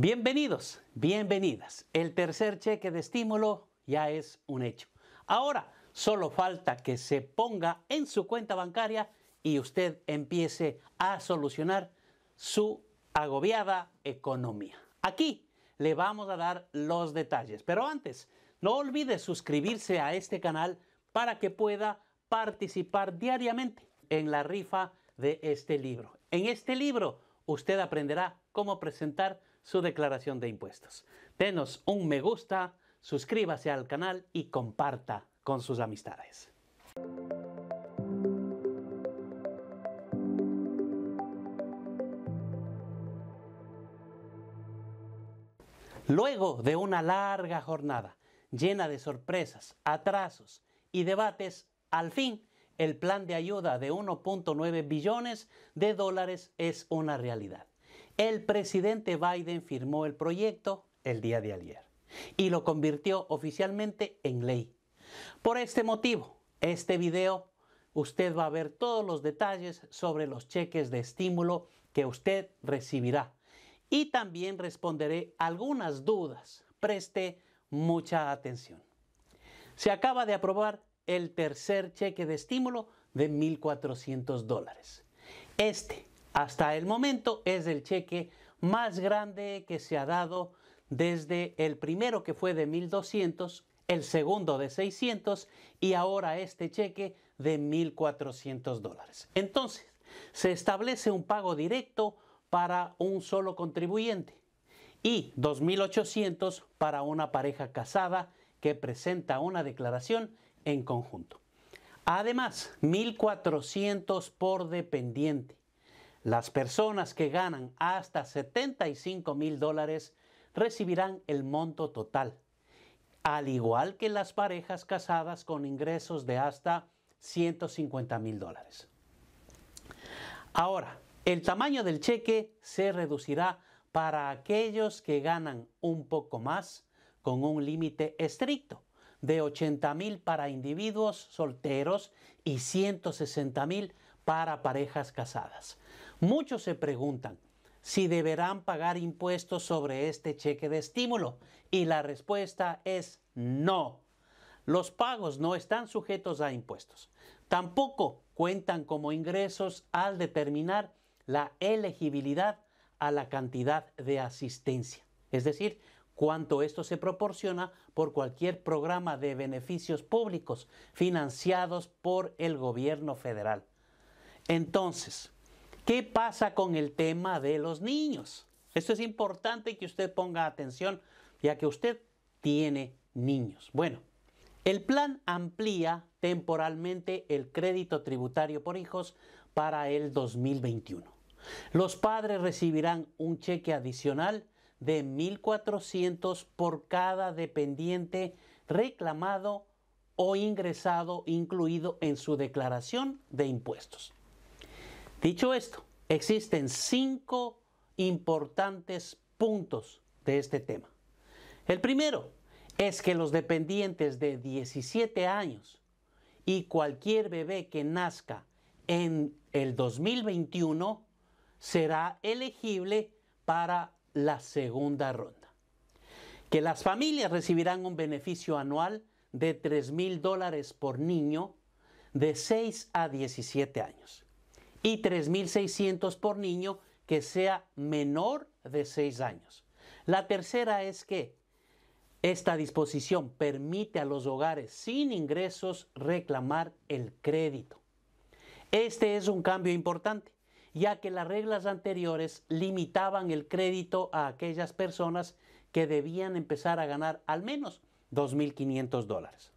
Bienvenidos, bienvenidas. El tercer cheque de estímulo ya es un hecho. Ahora solo falta que se ponga en su cuenta bancaria y usted empiece a solucionar su agobiada economía. Aquí le vamos a dar los detalles, pero antes, no olvide suscribirse a este canal para que pueda participar diariamente en la rifa de este libro. En este libro usted aprenderá cómo presentar su declaración de impuestos. Denos un me gusta, suscríbase al canal y comparta con sus amistades. Luego de una larga jornada llena de sorpresas, atrasos y debates, al fin el plan de ayuda de 1.9 billones de dólares es una realidad. El presidente Biden firmó el proyecto el día de ayer y lo convirtió oficialmente en ley. Por este motivo, este video usted va a ver todos los detalles sobre los cheques de estímulo que usted recibirá y también responderé algunas dudas. Preste mucha atención. Se acaba de aprobar el tercer cheque de estímulo de 1.400 dólares. Este hasta el momento es el cheque más grande que se ha dado desde el primero que fue de 1200, el segundo de 600 y ahora este cheque de 1400 dólares. Entonces, se establece un pago directo para un solo contribuyente y 2800 para una pareja casada que presenta una declaración en conjunto. Además, 1400 por dependiente. Las personas que ganan hasta 75 mil dólares recibirán el monto total, al igual que las parejas casadas con ingresos de hasta 150 mil dólares. Ahora, el tamaño del cheque se reducirá para aquellos que ganan un poco más con un límite estricto de $80,000 mil para individuos solteros y 160 mil para parejas casadas. Muchos se preguntan si deberán pagar impuestos sobre este cheque de estímulo y la respuesta es no. Los pagos no están sujetos a impuestos. Tampoco cuentan como ingresos al determinar la elegibilidad a la cantidad de asistencia, es decir, cuánto esto se proporciona por cualquier programa de beneficios públicos financiados por el gobierno federal. Entonces, ¿qué pasa con el tema de los niños? Esto es importante que usted ponga atención, ya que usted tiene niños. Bueno, el plan amplía temporalmente el crédito tributario por hijos para el 2021. Los padres recibirán un cheque adicional de 1.400 por cada dependiente reclamado o ingresado incluido en su declaración de impuestos. Dicho esto, existen cinco importantes puntos de este tema. El primero es que los dependientes de 17 años y cualquier bebé que nazca en el 2021 será elegible para la segunda ronda. Que las familias recibirán un beneficio anual de 3 mil dólares por niño de 6 a 17 años y 3.600 por niño que sea menor de 6 años. La tercera es que esta disposición permite a los hogares sin ingresos reclamar el crédito. Este es un cambio importante, ya que las reglas anteriores limitaban el crédito a aquellas personas que debían empezar a ganar al menos 2.500 dólares.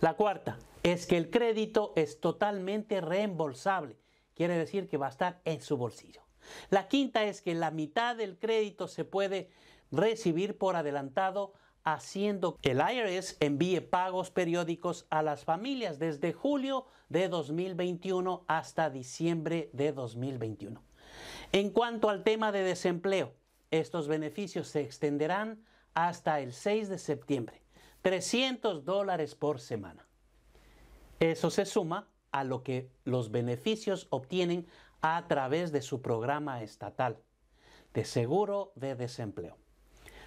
La cuarta es que el crédito es totalmente reembolsable quiere decir que va a estar en su bolsillo. La quinta es que la mitad del crédito se puede recibir por adelantado haciendo que el IRS envíe pagos periódicos a las familias desde julio de 2021 hasta diciembre de 2021. En cuanto al tema de desempleo, estos beneficios se extenderán hasta el 6 de septiembre, 300 dólares por semana. Eso se suma a lo que los beneficios obtienen a través de su programa estatal de seguro de desempleo.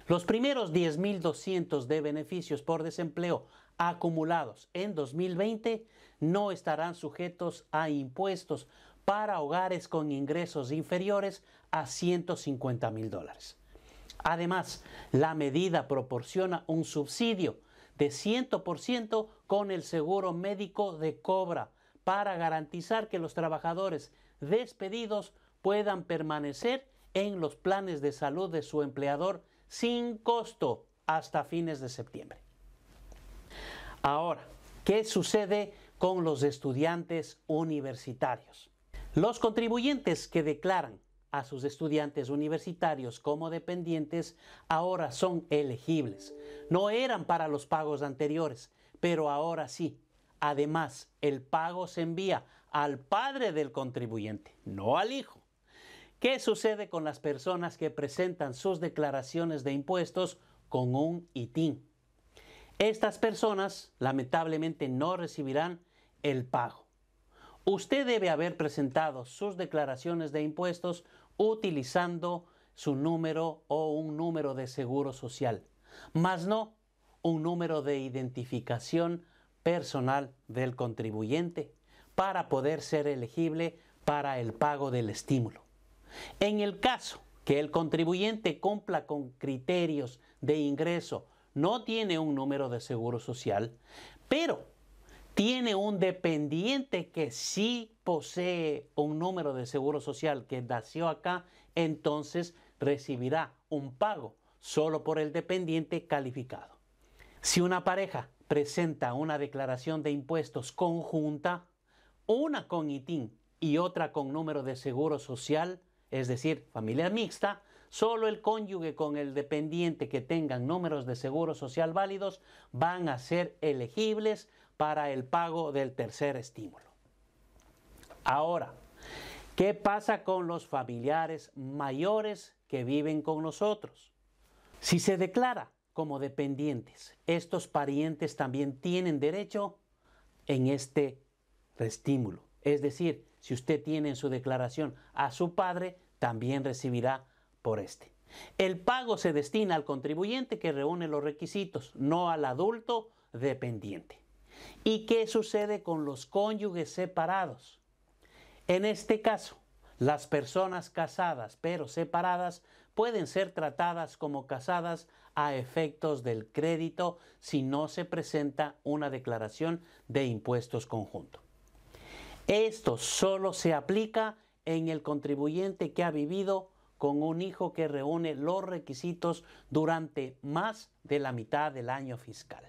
Los primeros 10.200 de beneficios por desempleo acumulados en 2020 no estarán sujetos a impuestos para hogares con ingresos inferiores a $150,000. mil dólares. Además, la medida proporciona un subsidio de 100% con el seguro médico de cobra para garantizar que los trabajadores despedidos puedan permanecer en los planes de salud de su empleador sin costo hasta fines de septiembre. Ahora, ¿qué sucede con los estudiantes universitarios? Los contribuyentes que declaran a sus estudiantes universitarios como dependientes ahora son elegibles. No eran para los pagos anteriores, pero ahora sí. Además, el pago se envía al padre del contribuyente, no al hijo. ¿Qué sucede con las personas que presentan sus declaraciones de impuestos con un ITIN? Estas personas lamentablemente no recibirán el pago. Usted debe haber presentado sus declaraciones de impuestos utilizando su número o un número de seguro social, más no un número de identificación personal del contribuyente para poder ser elegible para el pago del estímulo. En el caso que el contribuyente cumpla con criterios de ingreso, no tiene un número de seguro social, pero tiene un dependiente que sí posee un número de seguro social que nació acá, entonces recibirá un pago solo por el dependiente calificado. Si una pareja presenta una declaración de impuestos conjunta, una con ITIN y otra con número de seguro social, es decir, familia mixta, solo el cónyuge con el dependiente que tengan números de seguro social válidos van a ser elegibles para el pago del tercer estímulo. Ahora, ¿qué pasa con los familiares mayores que viven con nosotros? Si se declara como dependientes. Estos parientes también tienen derecho en este estímulo. Es decir, si usted tiene en su declaración a su padre, también recibirá por este. El pago se destina al contribuyente que reúne los requisitos, no al adulto dependiente. ¿Y qué sucede con los cónyuges separados? En este caso, las personas casadas pero separadas pueden ser tratadas como casadas a efectos del crédito si no se presenta una declaración de impuestos conjunto. Esto solo se aplica en el contribuyente que ha vivido con un hijo que reúne los requisitos durante más de la mitad del año fiscal.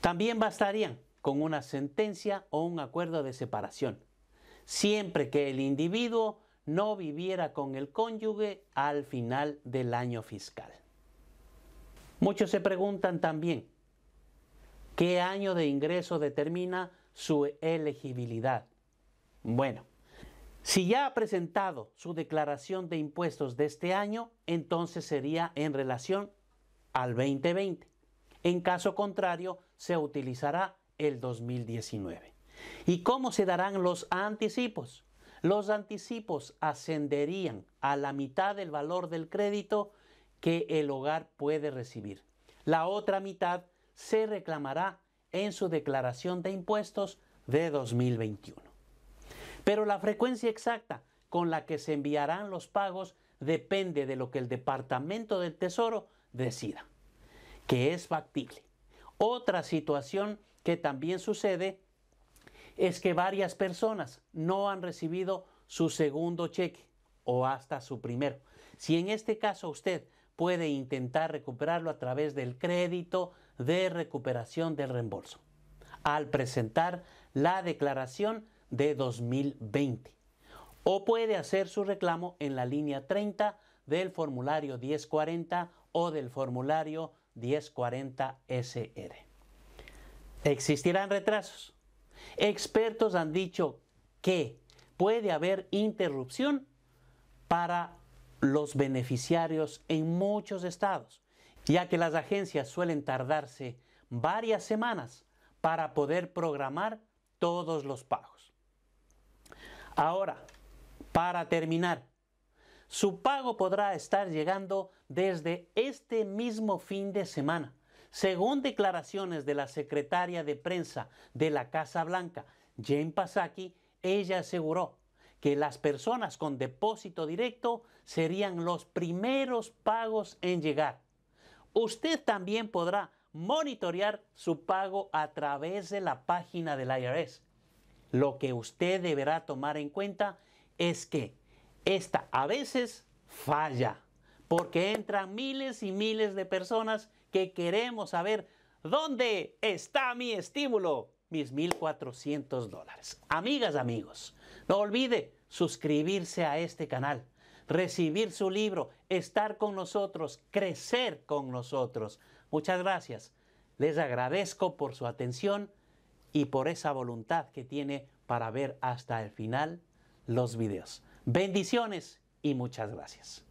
También bastarían con una sentencia o un acuerdo de separación, siempre que el individuo no viviera con el cónyuge al final del año fiscal. Muchos se preguntan también, ¿qué año de ingreso determina su elegibilidad? Bueno, si ya ha presentado su declaración de impuestos de este año, entonces sería en relación al 2020. En caso contrario, se utilizará el 2019. ¿Y cómo se darán los anticipos? Los anticipos ascenderían a la mitad del valor del crédito que el hogar puede recibir. La otra mitad se reclamará en su declaración de impuestos de 2021. Pero la frecuencia exacta con la que se enviarán los pagos depende de lo que el Departamento del Tesoro decida, que es factible. Otra situación que también sucede es que varias personas no han recibido su segundo cheque o hasta su primero. Si en este caso usted puede intentar recuperarlo a través del crédito de recuperación del reembolso al presentar la declaración de 2020 o puede hacer su reclamo en la línea 30 del formulario 1040 o del formulario 1040SR. Existirán retrasos. Expertos han dicho que puede haber interrupción para los beneficiarios en muchos estados, ya que las agencias suelen tardarse varias semanas para poder programar todos los pagos. Ahora, para terminar, su pago podrá estar llegando desde este mismo fin de semana, según declaraciones de la secretaria de prensa de la Casa Blanca, Jane Pasaki, ella aseguró, que las personas con depósito directo serían los primeros pagos en llegar. Usted también podrá monitorear su pago a través de la página del IRS. Lo que usted deberá tomar en cuenta es que esta a veces falla, porque entran miles y miles de personas que queremos saber dónde está mi estímulo mis 1.400 dólares. Amigas, amigos, no olvide suscribirse a este canal, recibir su libro, estar con nosotros, crecer con nosotros. Muchas gracias. Les agradezco por su atención y por esa voluntad que tiene para ver hasta el final los videos. Bendiciones y muchas gracias.